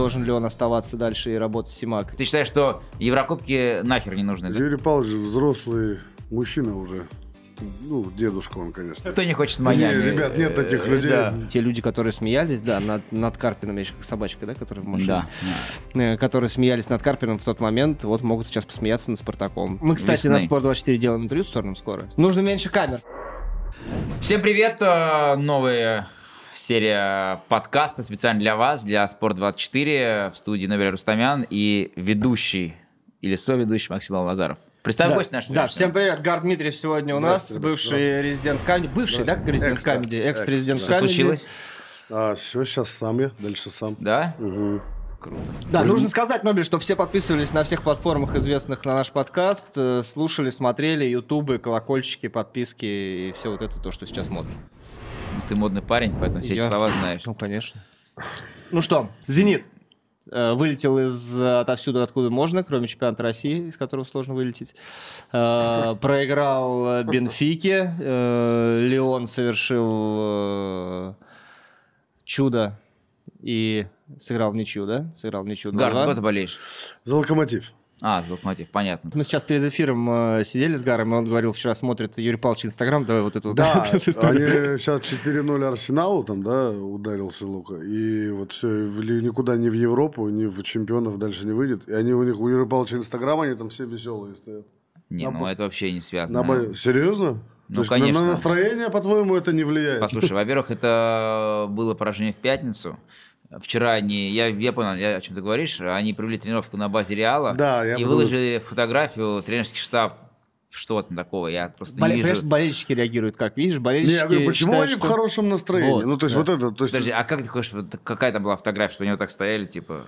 должен ли он оставаться дальше и работать в Симак. Ты считаешь, что Еврокубки нахер не нужны? Да? Юрий Павлович взрослый мужчина уже. Ну, дедушка он, конечно. Кто не хочет Майами? Нет, ребят, нет э, таких людей. Да. Те люди, которые смеялись, да, над, над Карпином, я еще как собачка, да, которая в машине. Да. Э, которые смеялись над Карпином в тот момент, вот могут сейчас посмеяться над Спартаком. Мы, кстати, Весны. на Спорт24 делаем интервью с Торном скоро. Нужно меньше камер. Всем привет, э, новые серия подкаста специально для вас, для Спорт24, в студии Нобель Рустамян и ведущий или соведущий Максим Алмазаров. Представь да, гостя нашего. Да, всем привет. Гар Дмитриев сегодня у нас, бывший резидент Камеди. Бывший, да, резидент Камеди? Экс-резидент Камеди. Что случилось? А, все, сейчас сам я, дальше сам. Да? Угу. Круто. Да, нужно сказать, Нобель, что все подписывались на всех платформах, известных на наш подкаст, э, слушали, смотрели, ютубы, колокольчики, подписки и все вот это то, что сейчас модно. Ты модный парень, поэтому все эти слова знаешь. Ну, конечно. Ну что, «Зенит» э, вылетел из э, отовсюду, откуда можно, кроме чемпионата России, из которого сложно вылететь. Э, проиграл Бенфике. Леон совершил чудо и сыграл в ничью, да? Сыграл в ничью. Да, за кого ты болеешь? За локомотив. А, звук мотив, понятно. Мы сейчас перед эфиром э, сидели с Гаром, и он говорил, вчера смотрит Юрий Павлович Инстаграм, давай вот эту Да, они сейчас 4-0 Арсеналу там, да, ударился Лука, и вот все, никуда ни в Европу, ни в чемпионов дальше не выйдет. И они у них, у Юрия Павловича Инстаграм, они там все веселые стоят. Не, ну это вообще не связано. Серьезно? Ну, есть, конечно. На настроение, по-твоему, это не влияет? Послушай, во-первых, это было поражение в пятницу вчера они, я, я понял, я, о чем ты говоришь, они провели тренировку на базе Реала да, я и буду... выложили фотографию тренерский штаб что там такого, я просто Бол... не вижу. Понимаешь, болельщики реагируют как? Видишь, болельщики... Не, я говорю, почему считают, они что... в хорошем настроении? Вот, ну, то есть да. вот это... То есть... Подожди, а как ты хочешь, какая там была фотография, что они вот так стояли, типа...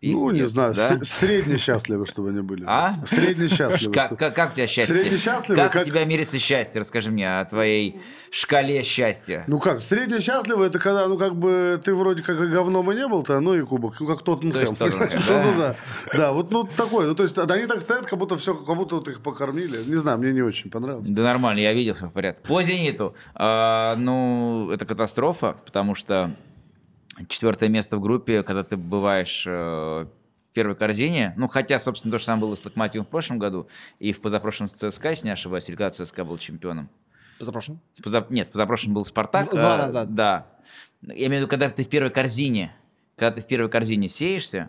Пиздец, ну, не знаю, да? средне счастливы, чтобы они были. А? Средне счастливы. Как, как, как у тебя счастье? Средне счастливы. Как, как у тебя мерится счастье? Расскажи мне о твоей шкале счастья. Ну как, средне счастливо это когда, ну как бы, ты вроде как и говном и не был-то, ну и кубок, ну как тот Тоттенхэм. То есть да? да, вот ну такое, Ну то есть они так стоят, как будто все, как будто вот их покормили. Не знаю, мне не очень понравилось. Да нормально, я видел все в порядке. По «Зениту», а, ну это катастрофа, потому что четвертое место в группе, когда ты бываешь э, в первой корзине. Ну, хотя, собственно, то же самое было с Локомотивом в прошлом году и в позапрошлом с ЦСКА, если не ошибаюсь, или когда ЦСКА был чемпионом. Позапрошлым? Поза... Нет, позапрошлым был Спартак. Ну, два а, назад. да. Я имею в виду, когда ты в первой корзине, когда ты в первой корзине сеешься,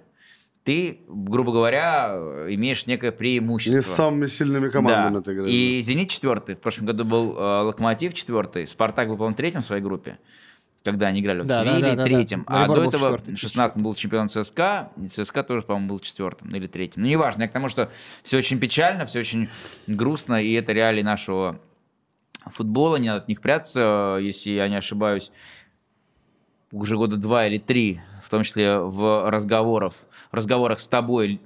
ты, грубо говоря, имеешь некое преимущество. И с самыми сильными командами да. ты играешь. И «Зенит» четвертый, в прошлом году был э, «Локомотив» четвертый, «Спартак» был, по-моему, третьим в своей группе когда они играли да, Севилье, да, да, третьим. Да, да. А до этого в 16 был чемпион ЦСКА, и ЦСКА тоже, по-моему, был четвертым или третьим. Ну, неважно, я к тому, что все очень печально, все очень грустно, и это реалии нашего футбола, не надо от них прятаться, если я не ошибаюсь, уже года два или три, в том числе в разговоров, разговорах с тобой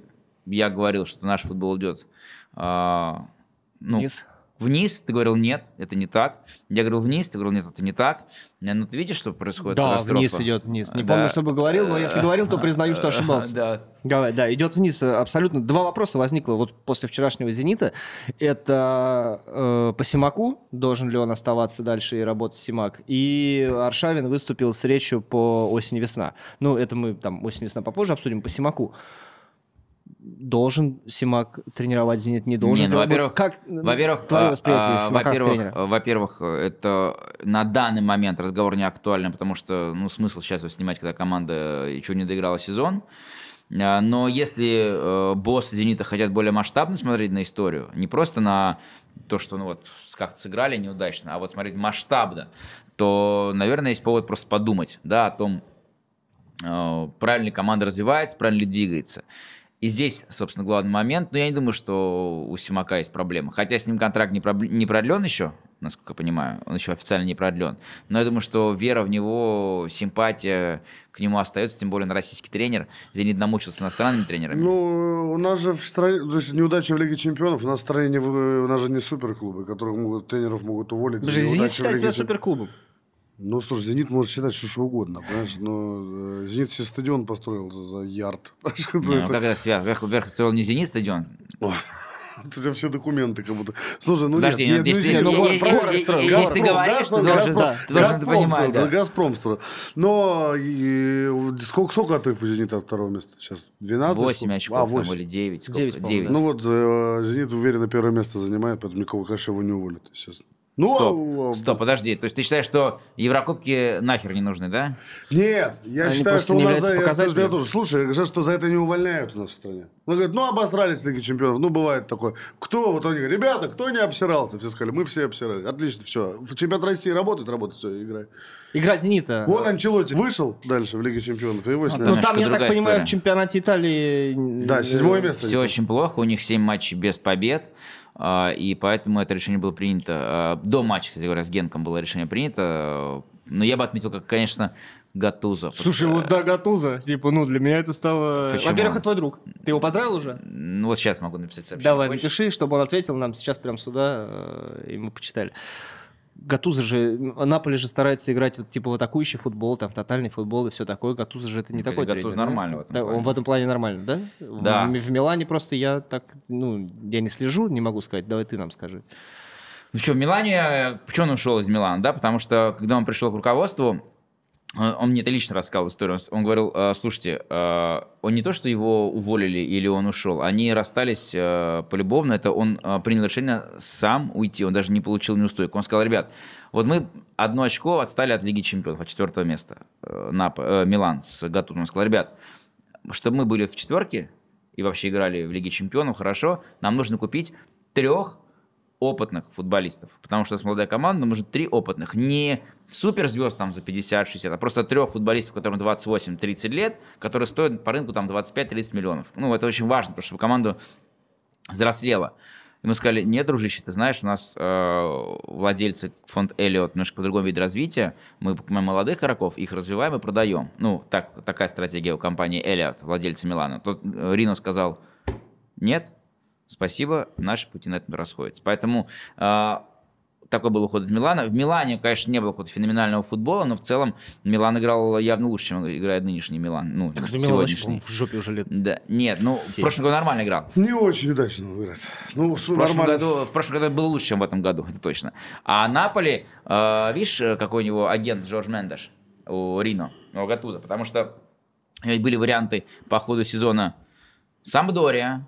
я говорил, что наш футбол идет... Э, а, ну, Вниз? вниз, ты говорил, нет, это не так. Я говорил, вниз, ты говорил, нет, это не так. Э, ну, ты видишь, что происходит? Да, вниз идет вниз. Не э, да. помню, бы говорил, но если говорил, то признаю, что ошибался. Да. Давай, да, идет вниз э, абсолютно. Два вопроса возникло вот после вчерашнего «Зенита». Это э, по Симаку, должен ли он оставаться дальше и работать Симак. И Аршавин выступил с речью по «Осень-весна». Ну, это мы там «Осень-весна» попозже обсудим, по Симаку должен Симак тренировать Зенит, не должен. ну, во-первых, как во-первых, твое а, восприятие а, во-первых, во-первых, это на данный момент разговор не актуален, потому что ну смысл сейчас его снимать, когда команда еще не доиграла сезон. А, но если э, боссы Зенита хотят более масштабно смотреть на историю, не просто на то, что ну вот как то сыграли неудачно, а вот смотреть масштабно, то, наверное, есть повод просто подумать, да, о том, э, правильно ли команда развивается, правильно ли двигается. И здесь, собственно, главный момент. Но я не думаю, что у Симака есть проблемы. Хотя с ним контракт не, проб... не продлен еще, насколько я понимаю. Он еще официально не продлен. Но я думаю, что вера в него, симпатия к нему остается. Тем более, на российский тренер. Зенит намучился иностранными тренерами. Ну, у нас же в стране... То есть неудача в Лиге Чемпионов. У нас в стране не... У нас же не суперклубы, которых могут... тренеров могут уволить. Даже Зенит считает себя суперклубом. Ну, слушай, «Зенит» может считать что, что угодно, понимаешь? Но э, «Зенит» все стадион построил за, за ярд. Не, ну, это... когда себя вверх, вверх строил не «Зенит» стадион? Ой. У тебя все документы как будто. Слушай, ну Подожди, нет, ну, нет, ну, ну, если, нет, если, ты говоришь, ты должен, да, ты должен понимать. Газпром строил. Но и, сколько, сколько отрыв у «Зенита» от второго места сейчас? 12? 8 очков а, 8. там были, 9. 9, 9. Ну вот э, «Зенит» уверенно первое место занимает, поэтому никого, конечно, его не уволят, естественно. Ну, стоп, а, а, стоп, подожди. То есть ты считаешь, что Еврокубки нахер не нужны, да? Нет, я Они считаю, что у нас... Я, я, я тоже, слушай, я говорю, что за это не увольняют у нас в стране. Ну, говорят, ну, обосрались Лиги Чемпионов, ну, бывает такое. Кто, вот они говорят, ребята, кто не обсирался? Все сказали, мы все обсирались. Отлично, все. Чемпионат России работает, работает, все, играй. Игра «Зенита». Вон Анчелоти вышел дальше в Лиге Чемпионов, и его ну, сняли. Ну, там, я так понимаю, в чемпионате Италии... Да, э, седьмое место. Все очень плохо, у них семь матчей без побед. А, и поэтому это решение было принято. А, до матча, кстати говоря, с Генком было решение принято. Но я бы отметил, как, конечно, Гатуза. Слушай, вот да, Гатуза, типа, ну, для меня это стало... Почему? Во-первых, это твой друг. Ты его поздравил уже? Ну, вот сейчас могу написать сообщение. Давай, напиши, чтобы он ответил нам сейчас прямо сюда, э, и мы почитали. Гатуза же, Наполе же старается играть вот, типа в атакующий футбол, там, тотальный футбол и все такое. Гатуза же это не Или такой Гатуз тренер. нормально в этом плане. Он в этом плане нормально, да? Да. В, в Милане просто я так, ну, я не слежу, не могу сказать. Давай ты нам скажи. Ну что, в Милане, почему он ушел из Милана, да? Потому что, когда он пришел к руководству, а, он мне это лично рассказал историю. Он говорил, а, слушайте, а, он не то, что его уволили или он ушел, они расстались полюбовно, это он принял решение сам уйти, он даже не получил неустойку. Он сказал, ребят, вот мы одно очко отстали от Лиги Чемпионов, от четвертого места, э, На э, Милан с Гатутом. Он сказал, ребят, чтобы мы были в четверке и вообще играли в Лиге Чемпионов, хорошо, нам нужно купить трех опытных футболистов. Потому что у нас молодая команда, нам нужно три опытных. Не суперзвезд там за 50-60, а просто трех футболистов, которым 28-30 лет, которые стоят по рынку там 25-30 миллионов. Ну, это очень важно, потому что команда взрослела. мы сказали, нет, дружище, ты знаешь, у нас э, владельцы фонд Эллиот немножко по-другому вид развития. Мы покупаем молодых игроков, их развиваем и продаем. Ну, так, такая стратегия у компании Эллиот, владельца Милана. Тот Рино сказал, нет, Спасибо, наши пути на этом расходятся. Поэтому э, такой был уход из Милана. В Милане, конечно, не было какого-то феноменального футбола, но в целом Милан играл явно лучше, чем играет нынешний Милан. Ну, так что Милан вообще, в жопе уже лет. Да. Нет, ну 7. в прошлом году нормально играл. Не очень удачно играет. Ну, в, прошлом нормально. году, в прошлом году было лучше, чем в этом году, это точно. А Наполи, э, видишь, какой у него агент Джордж Мендеш у Рино, у Гатуза, потому что были варианты по ходу сезона Самдория,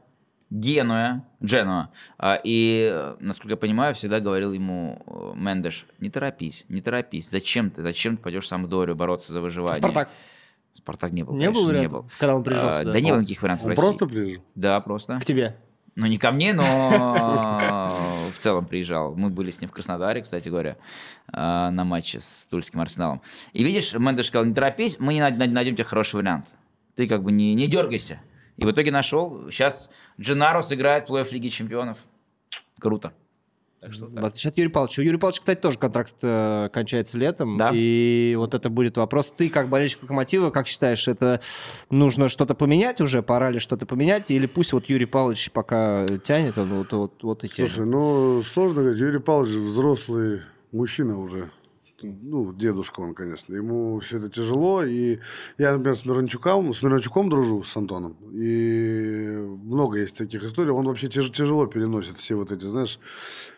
Генуя, Дженуа. А, и, насколько я понимаю, всегда говорил ему э, Мендеш, не торопись, не торопись, зачем ты, зачем ты пойдешь сам Дорию бороться за выживание? Спартак. Спартак не был, не конечно, был вариант, не был. Когда он приезжал а, сюда? Да не было никаких вариантов он просто приезжал? Да, просто. К тебе? Ну, не ко мне, но в целом приезжал. Мы были с ним в Краснодаре, кстати говоря, а, на матче с Тульским Арсеналом. И видишь, Мендеш сказал, не торопись, мы не найдем тебе хороший вариант. Ты как бы не, не дергайся. И в итоге нашел. Сейчас Дженаро сыграет в плей-офф Лиги Чемпионов. Круто. Так что так. В отличие от Юрия Павловича. У Юрия кстати, тоже контракт э, кончается летом. Да. И вот это будет вопрос. Ты, как болельщик Локомотива, как считаешь, это нужно что-то поменять уже? Пора ли что-то поменять? Или пусть вот Юрий Павлович пока тянет, он вот, вот, вот и тянет? Слушай, ну, сложно говорить. Юрий Павлович взрослый мужчина уже ну, дедушка он, конечно, ему все это тяжело, и я, например, с Мирончуком, с Мирончуком дружу, с Антоном, и много есть таких историй, он вообще тяж, тяжело переносит все вот эти, знаешь,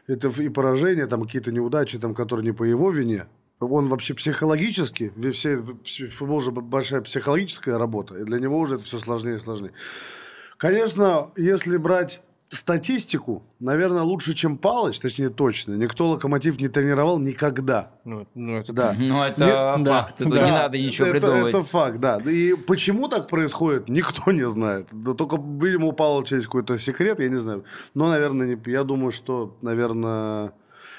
это и поражения, там какие-то неудачи, там, которые не по его вине, он вообще психологически, все, футбол уже большая психологическая работа, и для него уже это все сложнее и сложнее. Конечно, если брать статистику, наверное, лучше, чем Палыч, точнее, точно. Никто локомотив не тренировал никогда. Ну, ну это, да. ну, это не, факт. Да, это да, не надо ничего это, придумывать. Это факт, да. И почему так происходит, никто не знает. Да, только, видимо, у Палыча есть какой-то секрет, я не знаю. Но, наверное, не, я думаю, что, наверное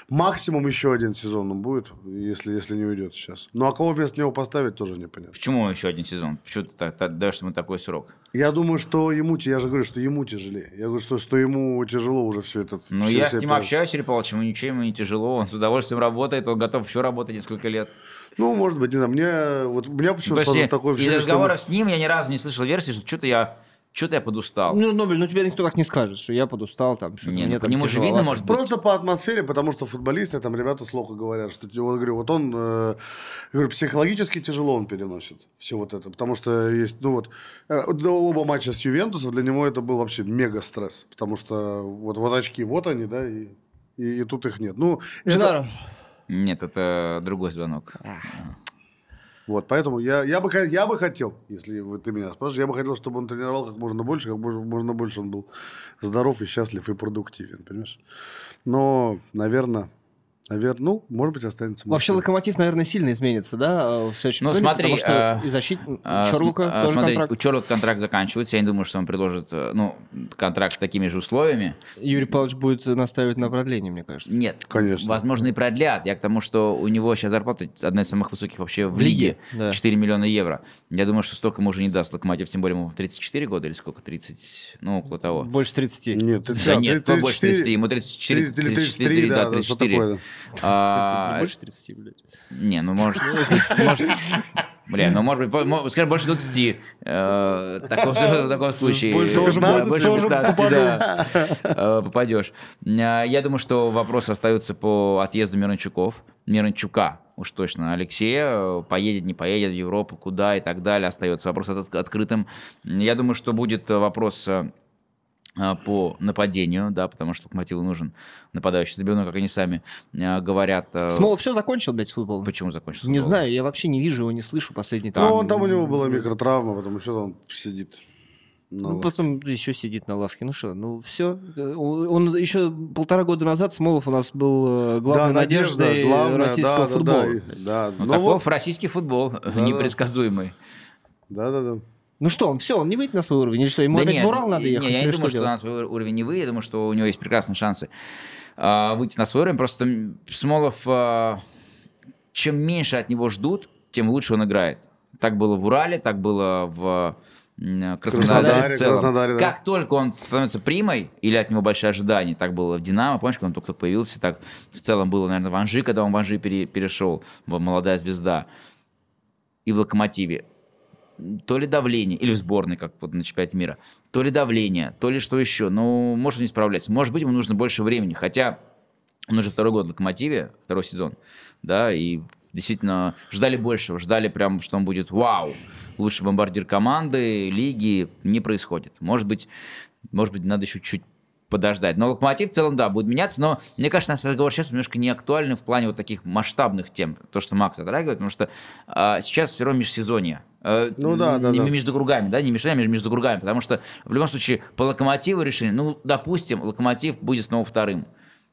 Максимум еще один сезон он будет, если, если не уйдет сейчас. Ну, а кого вместо него поставить, тоже непонятно. Почему еще один сезон? Почему ты так, так, даешь ему такой срок? Я думаю, что ему, я же говорю, что ему тяжелее. Я говорю, что, что ему тяжело уже все это. Ну, я с ним пер... общаюсь, Юрий Павлович, ему ничего ему не тяжело, он с удовольствием работает, он готов еще работать несколько лет. Ну, может быть, не знаю, мне, вот, у меня почему-то сразу такое... Из разговоров что... с ним я ни разу не слышал версии, что что-то я что-то я подустал. Ну, Нобель, ну тебе никто так не скажет, что я подустал там. Что не, мне ну, по нему же видно, может быть. Просто по атмосфере, потому что футболисты, там ребята с говорят, что типа, вот, говорю, вот он, э, говорю, психологически тяжело он переносит все вот это, потому что есть, ну вот, э, оба матча с Ювентусом, для него это был вообще мега стресс, потому что вот, вот очки, вот они, да, и, и, и тут их нет. Ну, это... Нет, это другой звонок. Ах. Вот, поэтому я, я, бы, я бы хотел, если ты меня спрашиваешь, я бы хотел, чтобы он тренировал как можно больше, как можно больше он был здоров и счастлив и продуктивен, понимаешь? Но, наверное, Наверное, ну, может быть, останется. Может, Вообще локомотив, наверное, сильно изменится, да, э, в следующем ну, сезоне, смотри, потому что э, и защитник э, Чорлука э, тоже смотри, контракт. у Чорлука контракт заканчивается, я не думаю, что он предложит, э, ну, контракт с такими же условиями. Юрий Павлович будет настаивать на продлении, мне кажется. Нет, конечно. Возможно, и продлят. Я к тому, что у него сейчас зарплата одна из самых высоких вообще в, в лиге, да. 4 миллиона евро. Я думаю, что столько ему уже не даст локомотив, тем более ему 34 года или сколько, 30, ну, около того. Больше 30. Нет, да, 30, нет больше 30, ему 34, 30, 33, 33, 33, да, 34. Да, 34. А, э, больше 30, блядь. Не, ну может, может, Бля, ну может быть, скажем, больше 20. Э, таком, в таком случае. Больше 15, больше 15 да, э, попадешь. Э, я думаю, что вопросы остаются по отъезду Мирончуков. Мирончука, уж точно, Алексея. Э, поедет, не поедет в Европу, куда и так далее. Остается вопрос этот открытым. Я думаю, что будет вопрос а, по нападению, да, потому что Локомотиву нужен нападающий. Забивной, как они сами э, говорят. Э... Смолов все закончил, блядь, футбол? Почему закончил? Не знаю, я вообще не вижу его, не слышу последний ну, там. Ну, он, там у него была микротравма, потому что он сидит. ну, лавке. потом еще сидит на лавке. Ну что, ну все. Э, он еще полтора года назад, Смолов у нас был э, главной да, надеждой э, главная, российского да, футбола. Да, да, да. Ну, ну, таков вот... российский футбол да, непредсказуемый. Да-да-да. Ну что, он все, он не выйдет на свой уровень? Или что, ему да опять нет, в Урал надо ехать? Нет, я ну не думаю, что, что на свой уровень не выйдет. Я думаю, что у него есть прекрасные шансы э, выйти на свой уровень. Просто Смолов, э, чем меньше от него ждут, тем лучше он играет. Так было в Урале, так было в Краснодаре, Краснодаре в целом. Краснодаре, да. Как только он становится примой, или от него большие ожидания, так было в «Динамо», помнишь, когда он только-только появился, так в целом было, наверное, в «Анжи», когда он в «Анжи» перешел, молодая звезда, и в «Локомотиве» то ли давление, или в сборной, как вот на чемпионате мира, то ли давление, то ли что еще. Ну, можно не справляться. Может быть, ему нужно больше времени. Хотя он уже второй год в «Локомотиве», второй сезон, да, и действительно ждали большего, ждали прям, что он будет вау, лучший бомбардир команды, лиги, не происходит. Может быть, может быть, надо еще чуть подождать. Но локомотив в целом, да, будет меняться, но мне кажется, наш разговор сейчас немножко не актуален в плане вот таких масштабных тем, то, что Макс затрагивает, потому что а, сейчас все равно межсезонье. Э, ну, да, да, да. между кругами, да, не мешая, а между кругами, потому что в любом случае по локомотиву решили, ну, допустим, локомотив будет снова вторым.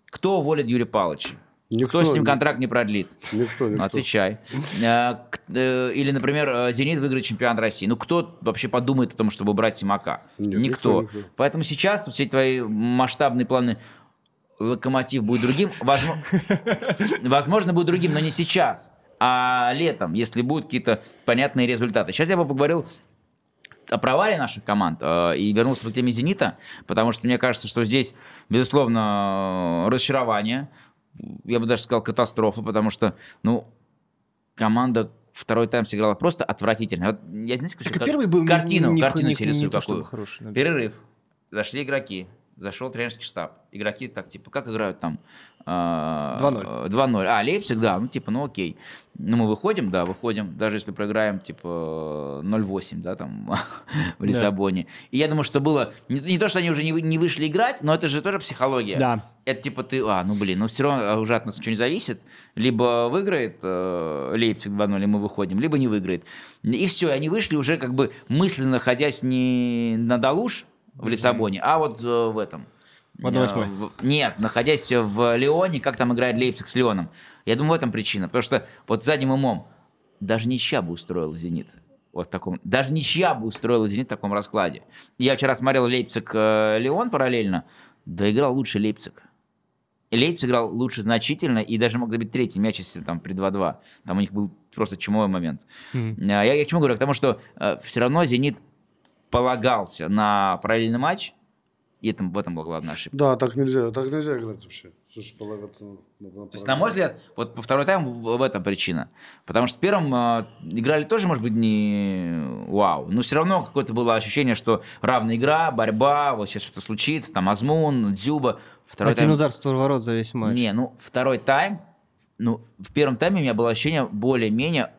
Кто уволит Юрия Павловича? Никто, Кто с ним контракт не продлит? Никто, никто. Отвечай. Э, э, или, например, «Зенит» выиграет чемпионат России. Ну, кто вообще подумает о том, чтобы брать Симака? Нет, никто. никто. Поэтому сейчас все твои масштабные планы «Локомотив» будет другим. Возможно, будет другим, но не сейчас а летом, если будут какие-то понятные результаты. Сейчас я бы поговорил о провале наших команд э, и вернулся к теме «Зенита», потому что мне кажется, что здесь, безусловно, разочарование, я бы даже сказал, катастрофа, потому что, ну, команда второй тайм сыграла просто отвратительно. Вот, я, знаете, так как, первый был картину, не, не, картину не, не, не, не, не, не, не, не, не, не, не, не, не, не, не, не, зашел тренерский штаб. Игроки так, типа, как играют там? 2-0. А, 2-0. А, Лейпциг, да, ну, типа, ну, окей. Ну, мы выходим, да, выходим, даже если проиграем, типа, 0-8, да, там, в Лиссабоне. Да. И я думаю, что было... Не, не то, что они уже не, не вышли играть, но это же тоже психология. Да. Это типа ты, а, ну, блин, ну, все равно а, уже от нас ничего не зависит. Либо выиграет э, Лейпциг 2-0, и мы выходим, либо не выиграет. И все, они вышли уже как бы мысленно, находясь не на Далуш, в Лиссабоне, а вот э, в этом. В 1-8. Э, нет, находясь в Лионе, как там играет Лейпциг с Лионом. Я думаю, в этом причина. Потому что вот задним умом даже ничья бы устроила «Зенит». Вот в таком. Даже ничья бы устроила «Зенит» в таком раскладе. Я вчера смотрел Лейпциг-Леон э, параллельно. Да играл лучше Лейпциг. Лейпциг играл лучше значительно и даже мог забить третий мяч, если там при 2-2. Там у них был просто чумовой момент. Mm-hmm. Я, я к чему говорю? К тому, что э, все равно «Зенит» полагался на параллельный матч, и это, в этом была главная ошибка. Да, так нельзя, так нельзя играть вообще. Слушай, полагаться на, на, на То есть, на мой взгляд, вот по второй тайм в, в этом причина. Потому что в первом э, играли тоже, может быть, не вау. Но все равно какое-то было ощущение, что равная игра, борьба, вот сейчас что-то случится, там Азмун, Дзюба. Второй Один тайм... удар с ворот за весь матч. Не, ну второй тайм, ну в первом тайме у меня было ощущение более-менее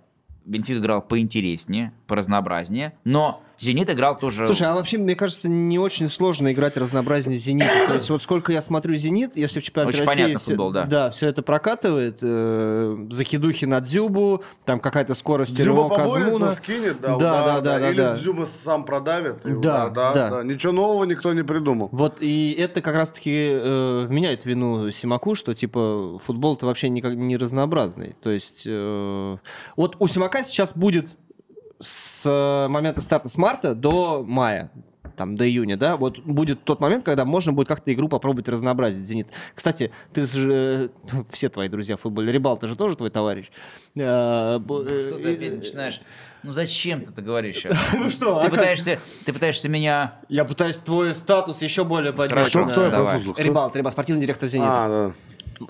Бенфик играл поинтереснее, поразнообразнее, но Зенит играл тоже... Слушай, а вообще, мне кажется, не очень сложно играть разнообразнее Зенит. То есть вот сколько я смотрю Зенит, если в чемпионате очень России... Понятно, все, футбол, да. Да, все это прокатывает. Э, закидухи на Дзюбу, там какая-то скорость Дзюба Казмуна. скинет, да, да, удар, да, да, да, да, или да. Дзюба сам продавит. Да, удар, да, да, да. Ничего нового никто не придумал. Вот, и это как раз-таки э, вменяет вину Симаку, что, типа, футбол-то вообще никак не разнообразный. То есть э, вот у Симака сейчас будет с э, момента старта с марта до мая там, до июня, да, вот будет тот момент, когда можно будет как-то игру попробовать разнообразить, «Зенит». Кстати, ты же, э, все твои друзья в футболе, Рибалта же тоже твой товарищ. Э, ну, что ты опять начинаешь? Ну зачем ты это говоришь Ну что, ты а пытаешься, ты пытаешься меня... Я пытаюсь твой статус еще более поднять. Хорошо, кто Рибалт, Риба, спортивный директор «Зенита». А,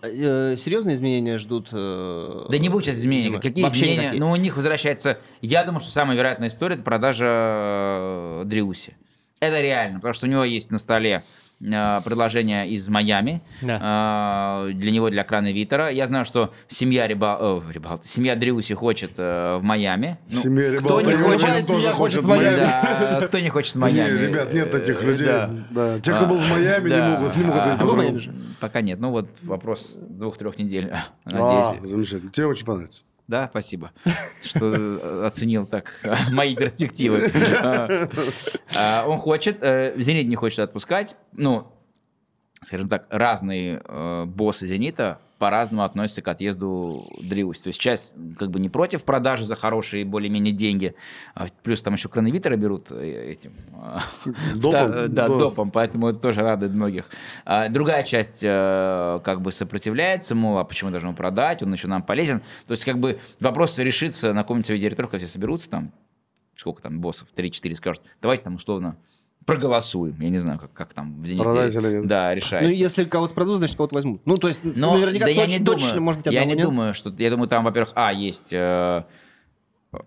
Э, серьезные изменения ждут? Э, да не будет сейчас изменений. Зимы. Какие Вообще изменения? Никакие. Ну, у них возвращается... Я думаю, что самая вероятная история – это продажа э, Дриуси. Это реально, потому что у него есть на столе Э, предложение из Майами да. Э, для него, для Крана Витера. Я знаю, что семья Риба... О, э, Рибалт... семья Дрюси хочет в Майами. Ну, семья Рибалта. Кто не хочет, тоже хочет в Майами. Да, кто не хочет в Майами. Не, ребят, нет таких людей. Да. Да. Те, кто был в Майами, да. не могут. Не могут а, а, Пока нет. Ну вот вопрос двух-трех недель. А, замечательно. Тебе очень понравится. Да, спасибо, что э, оценил так мои перспективы. А, а, он хочет, э, Зенит не хочет отпускать. Ну, скажем так, разные э, боссы «Зенита» по-разному относятся к отъезду Дриуси. То есть часть как бы не против продажи за хорошие более-менее деньги, а плюс там еще кроновитера берут э, этим э, допом, э, да, допом, поэтому это тоже радует многих. А другая часть как бы сопротивляется, мол, а почему должен продать, он еще нам полезен. То есть как бы вопрос решится на каком-нибудь директоров, когда все соберутся там, сколько там боссов, 3-4 скажут, давайте там условно проголосуем. Я не знаю, как, как там в день Продать или нет. Да, решается. Ну, если кого-то продадут, значит, кого-то возьмут. Ну, то есть, Но, ну, наверняка да точ, я не точно, думаю, может быть, Я не нет? думаю, что... Я думаю, там, во-первых, а, есть... Э,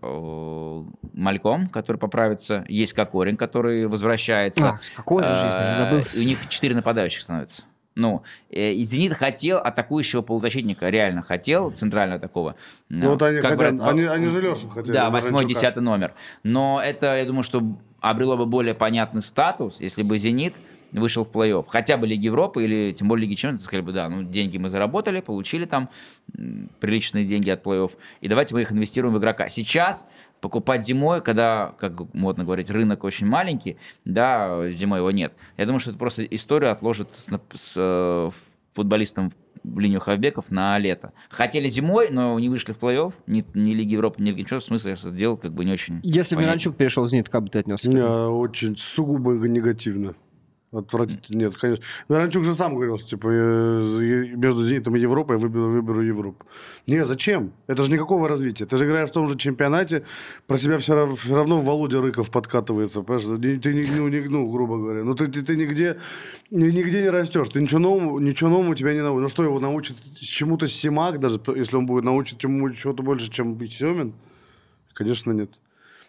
э Мальком, который поправится, есть Кокорин, который возвращается. А, Кокорин же, я забыл. Э, у них четыре нападающих становится. Ну, э, и Зенит хотел атакующего полузащитника, реально хотел, центрального такого. Ну, вот они, как хотят, говорят, они, а, они же Лешу хотели. Да, восьмой, десятый номер. Но это, я думаю, что обрело бы более понятный статус, если бы «Зенит» вышел в плей-офф. Хотя бы Лиги Европы или тем более Лиги Чемпионов, сказали бы, да, ну деньги мы заработали, получили там приличные деньги от плей-офф, и давайте мы их инвестируем в игрока. Сейчас покупать зимой, когда, как модно говорить, рынок очень маленький, да, зимой его нет. Я думаю, что это просто историю отложит с, с э, футболистом линию хавбеков на лето. Хотели зимой, но не вышли в плей-офф, ни, ни Лиги Европы, ни Лиги Чемпионов, в смысле, это дело как бы не очень Если понятно. Миранчук перешел в «Зенит», как бы ты отнесся? Я очень сугубо негативно. Отвратительно. Нет, конечно. Миранчук же сам говорил, что типа, э, между «Зенитом» и Европой я выберу, выберу Европу. Не, зачем? Это же никакого развития. Ты же играешь в том же чемпионате, про себя все равно, все равно Володя Рыков подкатывается. Понимаешь? Ты, ну, не, ну, грубо говоря. Ну, ты, ты, ты нигде, нигде не растешь. Ты ничего нового, ничего нового тебя не научит. Ну, что его научит чему-то Симак, даже если он будет научит чему-то больше, чем Семин? Конечно, нет.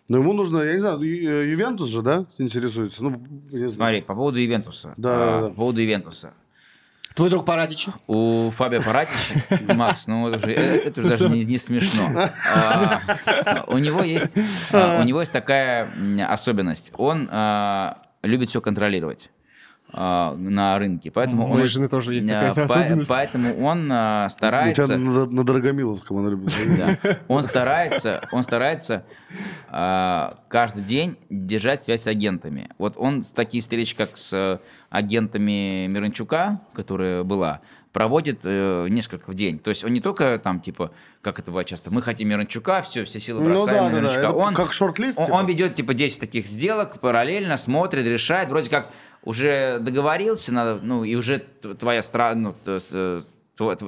Но ему нужно, я не знаю, ну, э, Ювентус же, да, интересуется? Ну, не знаю. Смотри, по поводу Ювентуса. Да. А, по поводу Ювентуса. Твой друг Паратич? У Фабио Паратич, Макс, ну это уже, э, это уже даже не, не смешно. А, у, него есть, а, у него есть такая особенность. Он а, любит все контролировать. А, на рынке. Поэтому У моей он, жены тоже есть э, такая по, особенность. Поэтому он э, старается... У тебя на, на Дорогомиловском она любит. Да. Он старается, он старается э, каждый день держать связь с агентами. Вот он такие встречи, как с э, агентами Миранчука, которая была, проводит э, несколько в день. То есть он не только там, типа, как это бывает часто, мы хотим Мирончука, все, все силы ну бросаем ну, да, на Миранчука. Да, да. Он, как шорт-лист? Он, типа? он ведет, типа, 10 таких сделок, параллельно смотрит, решает, вроде как уже договорился, надо, ну, и уже твоя страна, ну, э,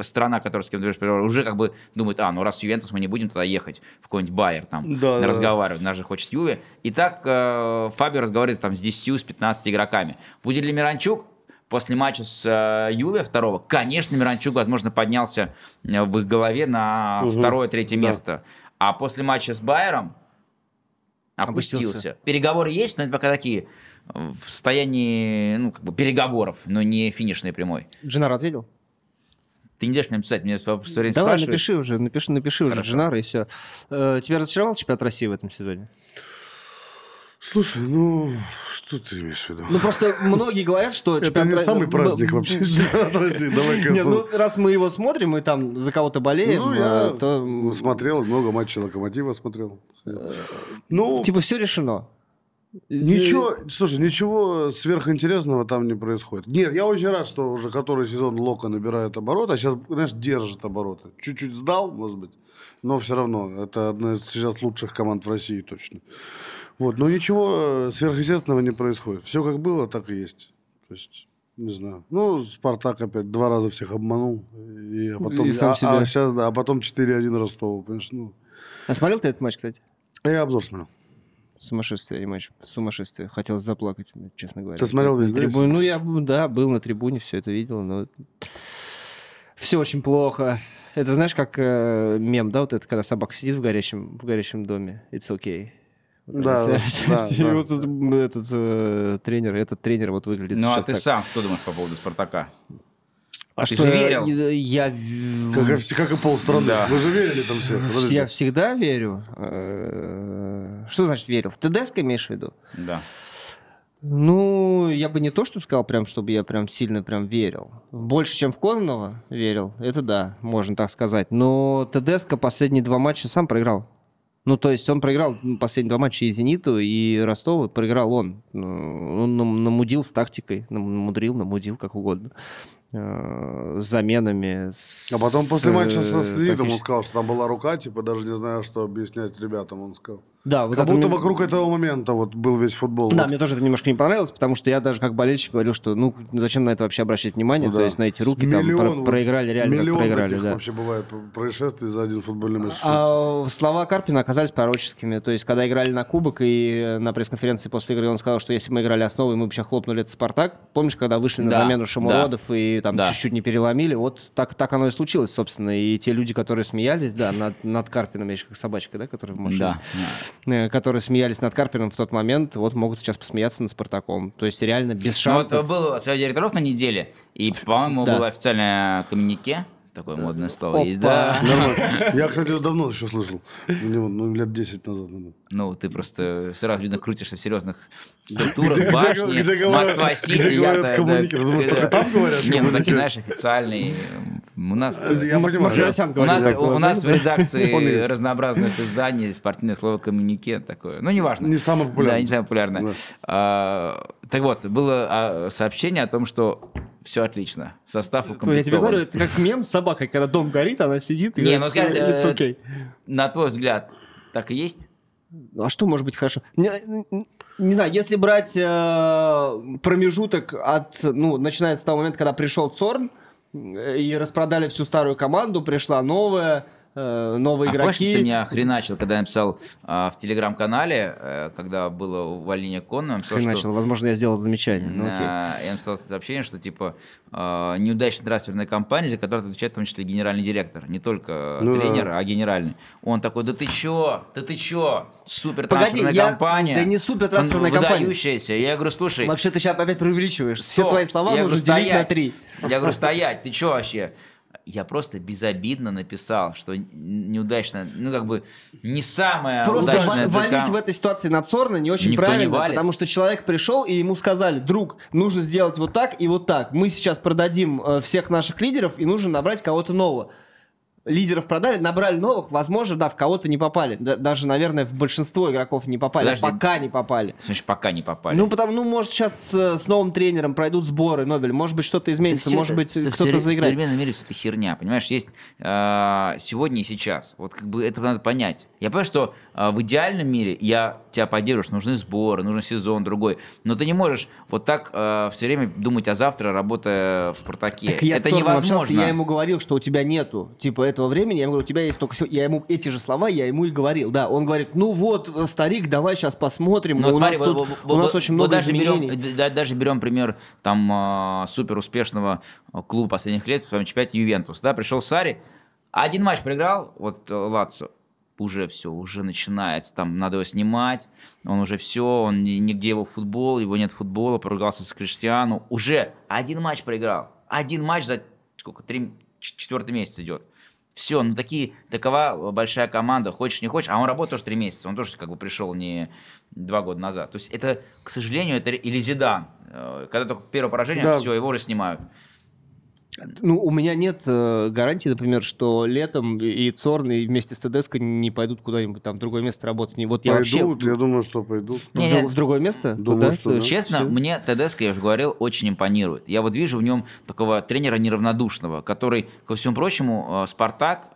страна, которая с кем ты говоришь, уже как бы думает, а, ну раз Ювентус, мы не будем туда ехать в какой-нибудь Байер там да, да, разговаривать, нас же хочет Юве. И так э, Фабио разговаривает там с 10, с 15 игроками. Будет ли Миранчук? После матча с э, Юве второго, конечно, Миранчук, возможно, поднялся э, в их голове на угу. второе-третье да. место. А после матча с Байером опустился. опустился. Переговоры есть, но это пока такие в состоянии, ну, как бы переговоров, но не финишной прямой. Джинар ответил? Ты не дашь мне написать, мне все время Давай, напиши уже, напиши, напиши Хорошо. уже Джинар, и все. Э, тебя разочаровал чемпионат России в этом сезоне? Слушай, ну что ты имеешь в виду? Ну просто многие говорят, что это не самый праздник вообще. Давай ну раз мы его смотрим мы там за кого-то болеем, ну а я смотрел много матчей Локомотива смотрел. Ну типа все решено. Ничего, э, слушай, ничего сверхинтересного там не происходит. Нет, я очень рад, что уже который сезон Лока набирает обороты, а сейчас, знаешь, держит обороты. Чуть-чуть сдал, может быть, но все равно. Это одна из сейчас лучших команд в России точно. Вот, но ничего э, сверхъестественного не происходит. Все как было, так и есть. То есть... Не знаю. Ну, Спартак опять два раза всех обманул. И, а потом, и сам а, себя. А сейчас, да, а потом 4-1 Ростову, конечно. Ну. А смотрел ты этот матч, кстати? Я обзор смотрел. Сумасшествие, матч. Сумасшествие. Хотел заплакать, честно говоря. Ты смотрел весь трибуне? Ну, я, да, был на трибуне, все это видел, но все очень плохо. Это знаешь, как э, мем, да, вот это, когда собака сидит в горящем, в горящем доме. It's okay. Вот да, да, да, и да. вот этот, этот э, тренер, этот тренер вот выглядит. Ну а ты так. сам что думаешь по поводу Спартака? А Ты что же верил? Я, я... Как, и- как и полстраны. Да. Вы же верили там все. Подождите. Я всегда верю. Э, что значит верю? В ТДСК имеешь в виду? Да. Ну, я бы не то, что сказал, прям, чтобы я прям сильно прям верил. Больше, чем в Кононова верил, это да, можно так сказать. Но ТДСК последние два матча сам проиграл. Ну, то есть он проиграл ну, последние два матча и «Зениту», и «Ростову» проиграл он. Ну, он намудил с тактикой, намудрил, намудил, как угодно. Э, заменами. а потом после матча со Свидом он сказал, что там была рука, типа даже не знаю, что объяснять ребятам, он сказал. Да, вот как будто мне... вокруг этого момента вот был весь футбол. Да, вот. мне тоже это немножко не понравилось, потому что я даже как болельщик говорил, что ну зачем на это вообще обращать внимание, ну, да. то есть на эти руки миллион, там про- проиграли реально миллион как проиграли. Таких да. вообще бывает происшествий за один футбольный матч. А, слова Карпина оказались пророческими, то есть когда играли на кубок и э, на пресс-конференции после игры он сказал, что если мы играли основы, мы бы сейчас хлопнули этот Спартак. Помнишь, когда вышли на замену Шамуродов да, и там да. чуть-чуть не переломили, вот так так оно и случилось, собственно, и те люди, которые смеялись, да, над, над Карпином, я еще как собачка, да, который в машине. Да. Э, которые смеялись над Карпином в тот момент, вот могут сейчас посмеяться над Спартаком. То есть реально без шансов. Ну, вот был Совет директоров на неделе, и, по-моему, да. было официальное коммюнике Такое э, модное слово есть, да? Я, кстати, давно еще слышал. ну, лет 10 назад. Ну, ты просто все раз, видно, крутишься в серьезных структурах, башни, Москва-Сити. Где говорят коммуники? Думаешь, только там говорят Не, ну такие, знаешь, официальные. У нас, э, я э, понимаю, у, нас, у нас в редакции разнообразные издания спортивных слово коммунике такое. Ну, неважно. Не самое популярное. Да, не самое популярное. Да. А, так вот, было а, сообщение о том, что все отлично. Состав укомплектован. Я тебе говорю, это как мем с собакой, когда дом горит, она сидит и Не, говорит, ну, На твой взгляд, так и есть? Ну, а что может быть хорошо? Не, знаю, если брать э, промежуток от, ну, начиная с того момента, когда пришел Цорн, э, и распродали всю старую команду, пришла новая, Э, новые а игроки. ты меня охреначил, когда я написал а, в телеграм-канале, а, когда было увольнение Конна. Охреначил, что... возможно, я сделал замечание. Ну, а, я написал сообщение, что типа а, неудачная трансферная компания, за которую отвечает в том числе генеральный директор. Не только ну, тренер, а генеральный. Он такой, да ты чё, да ты чё, супер трансферная Погоди, компания. Да не супер трансферная компания. Выдающаяся. Я говорю, слушай. Вообще ты сейчас опять преувеличиваешь. Все твои слова нужно делить на три. Я говорю, стоять, ты чё вообще? я просто безобидно написал, что неудачно, ну как бы не самое Просто удачное, валить в этой ситуации над Сорна не очень Никто правильно, не валит. потому что человек пришел и ему сказали, друг, нужно сделать вот так и вот так. Мы сейчас продадим э, всех наших лидеров и нужно набрать кого-то нового лидеров продали, набрали новых, возможно, да, в кого-то не попали. Да, даже, наверное, в большинство игроков не попали. А Подожди. Пока не попали. Значит, пока не попали. Ну, потому, ну, может, сейчас э, с новым тренером пройдут сборы Нобель, может быть, что-то изменится, да может это, быть, кто-то заиграет. В современном мире все это херня, понимаешь, есть э, сегодня и сейчас. Вот как бы это надо понять. Я понимаю, что э, в идеальном мире я тебя поддерживаю, нужны сборы, нужен сезон другой, но ты не можешь вот так э, все время думать о завтра, работая в «Спартаке». Так я это невозможно. Общался, я ему говорил, что у тебя нету, типа, это этого времени, я ему говорю, у тебя есть только сегодня. Я ему эти же слова, я ему и говорил. Да, он говорит, ну вот, старик, давай сейчас посмотрим. Но, Но смотри, у нас, тут, вы, у нас вы, очень много даже изменений. Берем, даже берем пример там э, а, супер успешного а, клуба последних лет в своем чемпионате Ювентус. Да, пришел Сари, один матч проиграл, вот э, Лацо, уже все, уже начинается, там надо его снимать, он уже все, он нигде его футбол, его нет футбола, поругался с Криштиану, уже один матч проиграл, один матч за сколько, три, четвертый месяц идет. Все, ну такие, такова большая команда, хочешь не хочешь, а он работал уже три месяца, он тоже как бы пришел не два года назад. То есть это, к сожалению, это или Зидан, э, когда только первое поражение, да. все, его уже снимают. Ну, у меня нет э, гарантии, например, что летом и ЦОРН и вместе с ТДСК не пойдут куда-нибудь там в другое место работать. Вот пойдут, я, вообще... я думаю, что пойдут. Не, в, нет. в другое место? Думаю, Куда? что Честно, все. мне ТДСК, я уже говорил, очень импонирует. Я вот вижу в нем такого тренера неравнодушного, который, ко всему прочему, э, Спартак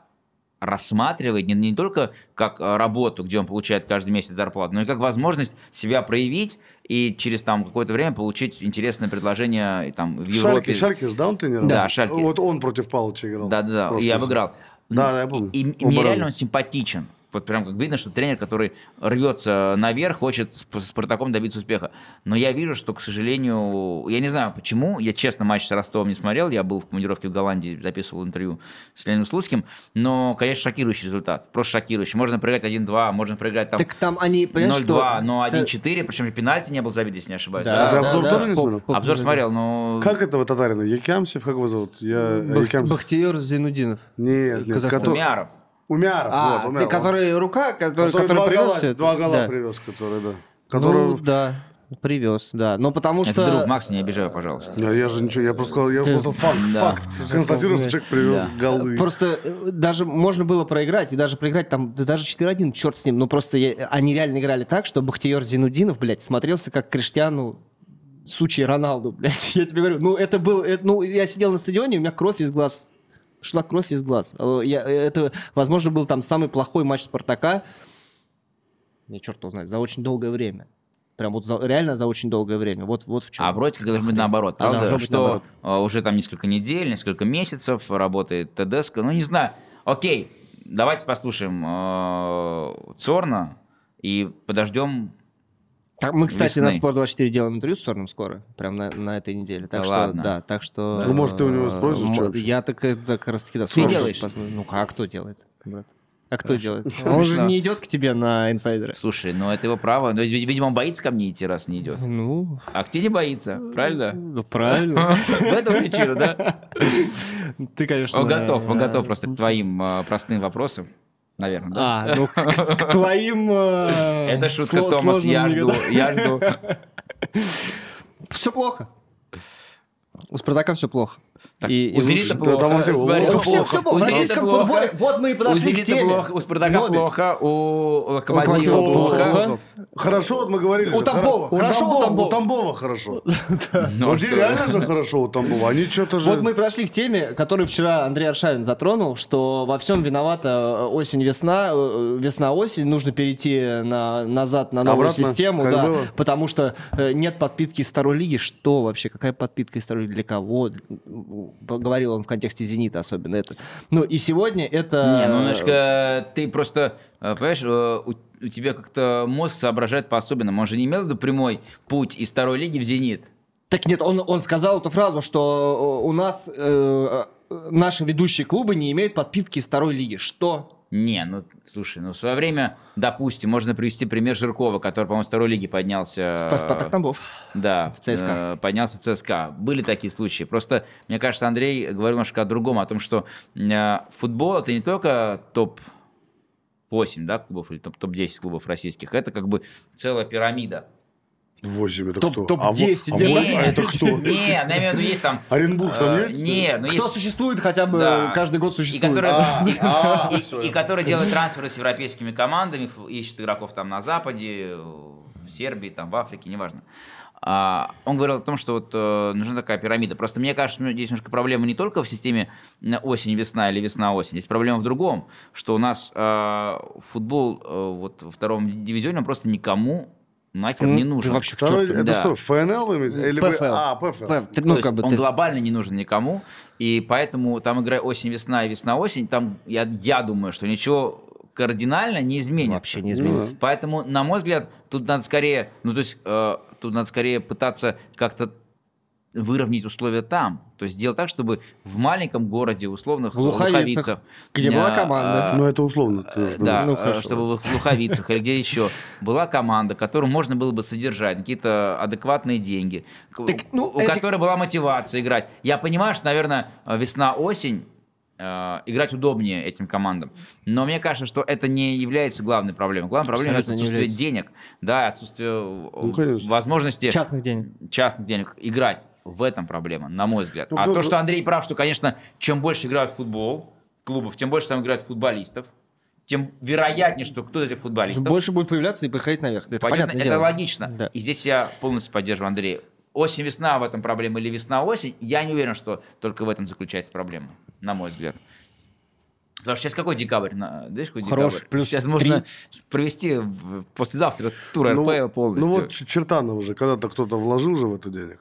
рассматривает не, не только как э, работу, где он получает каждый месяц зарплату, но и как возможность себя проявить и через там какое-то время получить интересное предложение э, там в Европе. Шарки, Шарки да, он тренировал? Да, Шарки. Вот он против Палыча играл. Да, да, да, Просто и обыграл. Да, да, я помню. И, и мне реально он симпатичен вот прям как видно, что тренер, который рвется наверх, хочет с Спартаком добиться успеха. Но я вижу, что, к сожалению, я не знаю почему, я честно матч с Ростовом не смотрел, я был в командировке в Голландии, записывал интервью с Леонидом Слуцким, но, конечно, шокирующий результат, просто шокирующий. Можно проиграть 1-2, можно проиграть там, так там они, 0-2, что... но 1-4, да. причем пенальти не был забит, если не ошибаюсь. Да, да, да, обзор да, тоже да. не смотрел? Обзор смотрел, но... Как этого татарина? Якямсев, как его зовут? Я... Бах... Якямсев. Бахтиер Зинудинов. Нет, нет. Казахстан. Мяров. Умяров, а, вот, Умяров. Который рука, который, который, который привез... Гола, два гола да. привез, который, да. Ну который... Ну, да. Привез, да. Но потому что... Это друг, Макс, не обижай, пожалуйста. Я, я же ничего, я просто сказал, я Ты... просто факт, да. факт. Констатировал, что человек привез да. голы. Просто э, даже можно было проиграть, и даже проиграть там, даже 4-1, черт с ним. Но ну, просто я, они реально играли так, что Бахтиер Зинудинов, блядь, смотрелся как Криштиану Сучи Роналду, блядь. Я тебе говорю, ну это был, это, ну я сидел на стадионе, у меня кровь из глаз шла кровь из глаз. Э, я, э, это, возможно, был там самый плохой матч Спартака, Не черт его знает, за очень долгое время. Прям вот за, реально за очень долгое время. Вот, вот в чем. А вроде как должно быть наоборот, правда? А должно что наоборот. Э, уже там несколько недель, несколько месяцев работает ТДСК. Ну, не знаю. Окей, давайте послушаем Цорна и подождем так, мы, кстати, весны. на Спорт 24 делаем интервью с Сорным скоро, прям на, на этой неделе. Так да что, ладно. да, так что. Ну, может, ты у него э, спросишь, что Я так, э, так раз таки да. Ты делаешь? Посмотрю. Ну, а кто делает, брат? А кто Хорошо. делает? Ну, он Конечно. же не идет к тебе на инсайдера. Слушай, ну это его право. Но, ну, видимо, он боится ко мне идти, раз не идет. Ну. А к тебе не боится, правильно? Ну, правильно. До этого причина, да? Ты, конечно. Он готов, он готов просто к твоим а, простым вопросам наверное. Да? А, ну к, к твоим... Э, Это шутка, Томас, я жду, я жду. Все плохо. У Спартака все плохо. Так, и, у Зенита плохо. Там, у, у, у, всех все плохо. В плохо. футболе. Вот мы и подошли к теме. Плохо, у Спартака Моды. плохо, у Локомотива плохо. плохо. Хорошо, вот мы говорили. У Тамбова. Хор... Хорошо у Тамбова. У Тамбова хорошо. Ну, а вот реально же хорошо у Тамбова. Они что-то же... Вот мы подошли к теме, которую вчера Андрей Аршавин затронул, что во всем виновата э, осень-весна, э, э, весна-осень. Нужно перейти назад на новую систему. Да, потому что нет подпитки из второй лиги. Что вообще? Какая подпитка из второй лиги? Для кого? говорил он в контексте «Зенита» особенно это. Ну, и сегодня это... Не, ну, немножко э, ты просто, э, понимаешь, э, у у тебя как-то мозг соображает по-особенному. Он же не имел в виду прямой путь из второй лиги в «Зенит». Так нет, он, он сказал эту фразу, что у нас э, наши ведущие клубы не имеют подпитки из второй лиги. Что? Не, ну слушай, ну в свое время, допустим, можно привести пример Жиркова, который, по-моему, с второй лиги поднялся. В Спартак Тамбов. Да, в ЦСКА. Э, поднялся в ЦСКА. Были такие случаи. Просто, мне кажется, Андрей говорил немножко о другом, о том, что э, футбол это не только топ 8 да, клубов или топ-10 клубов российских. Это как бы целая пирамида 8 это топ, кто? Топ-10. А, а 8 нет, это кто? Нет, на имею в виду ну, есть там... Оренбург там э, есть? Нет, но ну, есть... Кто существует хотя бы, каждый год существует. А, а, и который, делает трансферы с европейскими командами, ищет игроков там на Западе, в Сербии, там в Африке, неважно. А, он говорил о том, что вот э, нужна такая пирамида. Просто мне кажется, ну, здесь немножко проблема не только в системе э, осень-весна или весна-осень. Здесь проблема в другом, что у нас футбол вот во втором дивизионе просто никому нахер ну, не нужен. Вообще, второй, это да. что, ФНЛ вы имеете? Или ПФЛ. Вы... А, ПФЛ. ПФ, ну, как бы он ты... глобально не нужен никому, и поэтому там игра осень-весна и весна-осень, там, я, я думаю, что ничего кардинально не изменится. Вообще не изменится. mm Поэтому, на мой взгляд, тут надо скорее, ну, то есть, э, тут надо скорее пытаться как-то выровнять условия там. То есть сделать так, чтобы в маленьком городе, условных Луховицах, где э, была команда. А, ну, это условно. Ты, э, да, ну, чтобы в Луховицах или где еще была команда, которую можно было бы содержать, какие-то адекватные деньги, так, ну, у эти... которой была мотивация играть. Я понимаю, что, наверное, весна-осень а, играть удобнее этим командам. Но мне кажется, что это не является главной проблемой. Главная проблема это отсутствие денег, да, отсутствие э, ну, возможности частных денег. частных денег играть. В этом проблема, на мой взгляд. Ну, а кто, то, что Андрей прав, что, конечно, чем больше играют в футбол клубов, тем больше там играют футболистов, тем вероятнее, что кто-то этих футболистов... Больше будет появляться и приходить наверх. Это, понятно, понятно это дело. логично. Да. И здесь я полностью поддерживаю Андрея осень-весна в этом проблема или весна-осень, я не уверен, что только в этом заключается проблема, на мой взгляд. Потому что сейчас какой декабрь? На, знаешь, какой Хорош, декабрь? плюс Сейчас 3. можно провести послезавтра тур ну, РП полностью. Ну вот Чертанов уже, когда-то кто-то вложил же в это денег.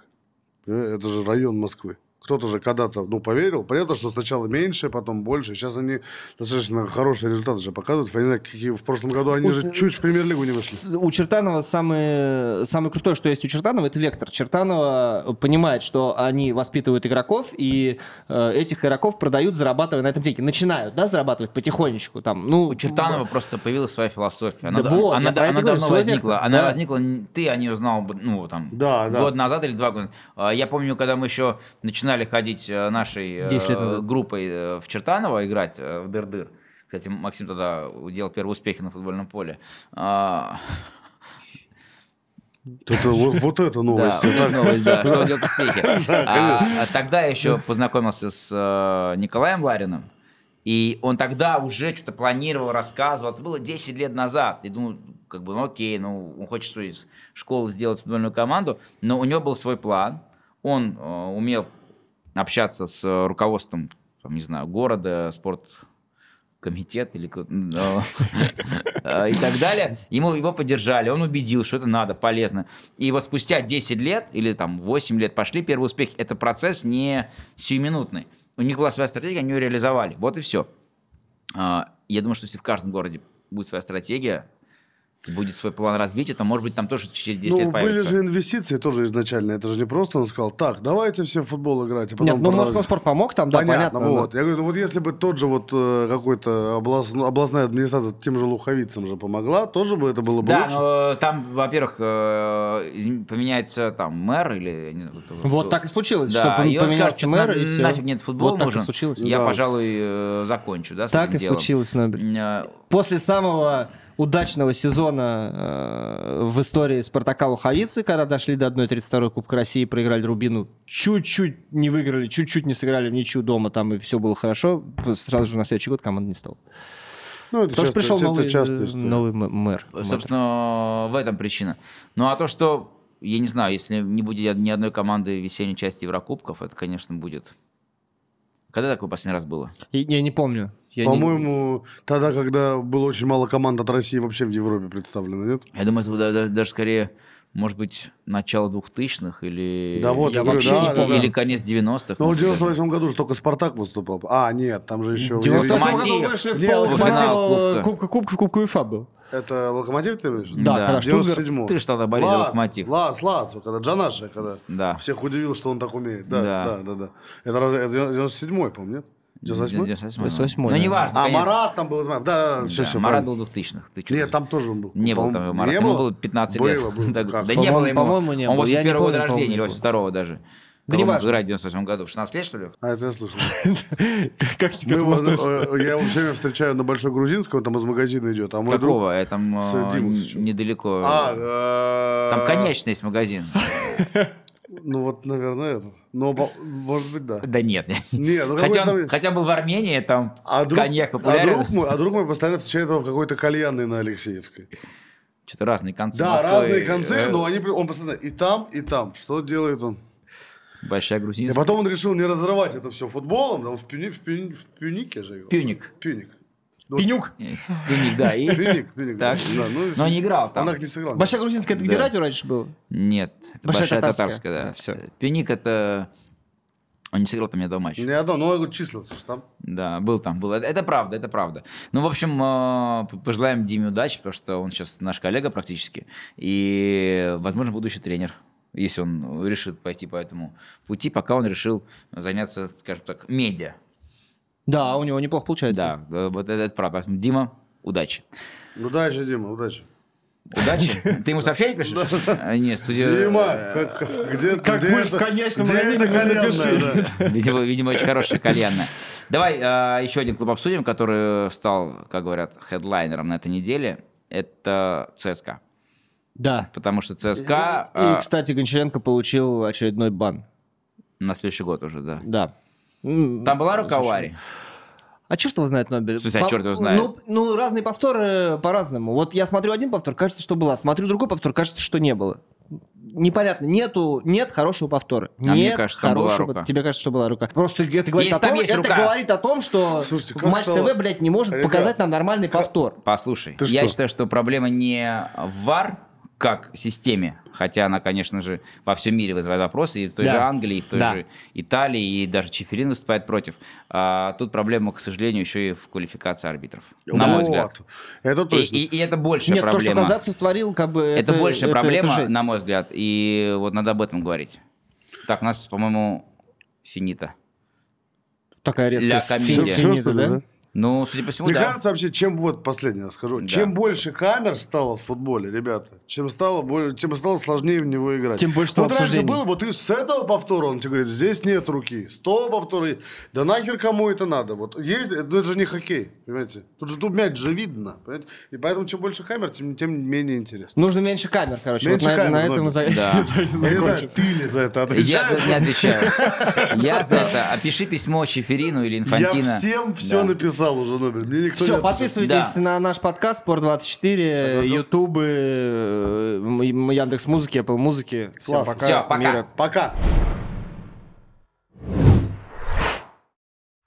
Э, это же район Москвы. Кто-то же когда-то, ну, поверил. Понятно, что сначала меньше, потом больше. Сейчас они достаточно хорошие результаты же показывают. Я не знаю, какие в прошлом году они у, же э, чуть в премьер-лигу не вышли. У Чертанова самое, самое крутое, что есть у Чертанова, это вектор. Чертанова понимает, что они воспитывают игроков, и э, этих игроков продают, зарабатывая на этом деньги. Начинают, да, зарабатывать потихонечку. Там, ну, у Чертанова ну, просто появилась своя философия. Она, да, вот, она, она, она давно возникла. Вектор, она да. возникла, ты о ней узнал ну, там, да, да. год назад или два года. А, я помню, когда мы еще начинали начинали ходить э, нашей э, группой э, в Чертаново играть в дыр-дыр. Кстати, Максим тогда делал первые успехи на футбольном поле. А, Тут, вот, вот это новость. Да, вот новость, да, что делать успехи. А, тогда я еще познакомился с Николаем Лариным, и он тогда уже что-то планировал, рассказывал. Это было 10 лет назад. И думаю, как бы, ну окей, ну он хочет что из школы сделать футбольную команду, но у него был свой план. Он э, умел общаться с э, руководством, там, не знаю, города, спорт комитет или э, и так далее. Ему его поддержали, он убедил, что это надо, полезно. И вот спустя 10 лет или там 8 лет пошли первый успех. Это процесс не сиюминутный. У них была своя стратегия, они ее реализовали. Вот и все. А, я думаю, что если в каждом городе будет своя стратегия, будет свой план развития, то, может быть, там тоже через 10 ну, лет появится. были же инвестиции тоже изначально. Это же не просто он сказал, так, давайте все в футбол играть. А потом Нет, ну, Москва Москоспорт помог там, да, понятно. понятно вот. Да. Я говорю, ну вот если бы тот же вот э, какой-то област, областная администрация тем же луховицам же помогла, тоже бы это было бы да, лучше. Да, э, там, во-первых, э, поменяется там мэр или... Не знаю, вот кто... так и случилось, да, что поменялся скажет, мэр и все. Нафиг нет футбола вот нужен. так и случилось. Я, да. пожалуй, закончу, да, Так и делом. случилось, например. После самого удачного сезона э, в истории Спартака Луховицы, когда дошли до 1-32 Кубка России, проиграли Рубину, чуть-чуть не выиграли, чуть-чуть не сыграли в ничью дома, там и все было хорошо. Сразу же на следующий год команда не стала. Ну, это то, часто, пришел это новый, часто новый мэр. Собственно, в этом причина. Ну а то, что, я не знаю, если не будет ни одной команды весенней части Еврокубков, это, конечно, будет. Когда такое последний раз было? я не помню. Я По-моему, не... тогда, когда было очень мало команд от России вообще в Европе представлено, нет? Я думаю, это даже, скорее, может быть, начало 2000-х или... Да вот, я говорю, вообще да, не да, да. Или конец 90-х. Ну, в 98 году же только «Спартак» выступал. А, нет, там же еще... В 98 году вышли в полуфинал Кубка Кубка, Кубка УЕФА был. Это «Локомотив» ты имеешь? Да, да. когда Ты же тогда болел «Локомотив». Лац, Лац, когда Джанаша, когда да. всех удивил, что он так умеет. Да, да, да. да, да. Это, это 97-й, по нет? 98 98 Ну, неважно. А, Марат там был из Да, да, все, все. Марат правильно. был 2000-х. Нет, там тоже он был. Не был там Марат. Не ему было 15 лет. Было, да, не было По-моему, не он было. Он 81 года рождения или 82 даже. Да не важно. Играть в 98 году. В 16 лет, что ли? А, это я слышал. Как тебе ну, э, Я его все время встречаю на Большой Грузинском, там из магазина идет. А мой Какого? Я там э, недалеко. А, э, там конечный есть магазин. Ну вот, наверное, этот. Но, может быть, да. Да нет. нет. нет ну, хотя, там... хотя бы в Армении а там а друг, коньяк популярен. А друг, мой, а друг мой постоянно встречает его в какой-то кальянной на Алексеевской. Что-то разные концы Да, Москвы. разные концы, э, но они, он постоянно и там, и там. Что делает он? Большая грузинская. И потом он решил не разрывать это все футболом, он в, Пюни, в, Пюни, в Пюнике живет. Пюник. Пюник. Ну, э, Пенюк. Пенюк, да. И... Пенюк, Пенюк. Ну, да, ну, Но не играл там. Она не сыграла. Большая грузинская, это где радио раньше было? Нет. Большая, Большая татарская. да. да все. Пенюк это... Он не сыграл там ни одного матча. Ни одного, но он числился же там. Да, был там, был. Это, это правда, это правда. Ну, в общем, э, пожелаем Диме удачи, потому что он сейчас наш коллега практически. И, возможно, будущий тренер если он решит пойти по этому пути, пока он решил заняться, скажем так, медиа. Да, у него неплохо получается. Да, э, вот это, это правда. Дима, удачи. Ну, удачи, Дима, удачи. Удачи. Ты ему сообщение пишешь? А, нет, судя... Дима, где Как будешь в конечном районе, напиши. Видимо, видимо, очень хорошая кальянная. Давай а, еще один клуб обсудим, который стал, как говорят, хедлайнером на этой неделе. Это ЦСКА. Да. Потому что ЦСКА... И, а, кстати, Гончаренко получил очередной бан. На следующий год уже, да. Да. Там была ну, Рукавари? А черт его знает, Нобель. В смысле, а черт его знает? Ну, ну, разные повторы э, по-разному. Вот я смотрю один повтор, кажется, что было. Смотрю другой повтор, кажется, что не было. Непонятно. Нету, нет хорошего повтора. А нет мне кажется, хорошего, была рука. Тебе кажется, что была рука. Просто это говорит, Если о том, это рука. говорит о том, что Слушайте, Матч стало... ТВ, блядь, не может Ребят, показать нам нормальный как... повтор. Послушай, Ты я что? считаю, что проблема не в ВАР, как системе, хотя она, конечно же, во всем мире вызывает вопросы, и в той да. же Англии, и в той да. же Италии, и даже Чеферин выступает против. А, тут проблема, к сожалению, еще и в квалификации арбитров, вот. на мой взгляд. Это точно. И, и, и это большая Нет, проблема. то, что Казацев творил, как бы... Это, это большая это, проблема, это на мой взгляд, и вот надо об этом говорить. Так, у нас, по-моему, финита. Такая резкая Ля комедия. Все, все, что ли, да? да? Ну, судя по всему, Мне да. кажется вообще, чем вот последнее расскажу, да. чем больше камер стало в футболе, ребята, чем стало более, тем стало сложнее в него играть. Тем больше Вот раньше было, вот из с этого повтора он тебе говорит, здесь нет руки, сто повторов, да нахер кому это надо, вот есть, это же не хоккей, понимаете, тут же тут мяч же видно, понимаете? и поэтому чем больше камер, тем, тем менее интересно. Нужно меньше камер, короче, меньше вот камер, на, на этом мы за... да. Я не знаю, ты за это отвечаешь? Я за это не отвечаю. Я за это. Опиши письмо Чеферину или Инфантино. Я всем все написал назвал уже номер. Мне никто Все, не подписывайтесь да. на наш подкаст Спорт24, Ютубы, э, Яндекс музыки, Apple Музыки. Всем пока. Все, пока. Мира. Пока.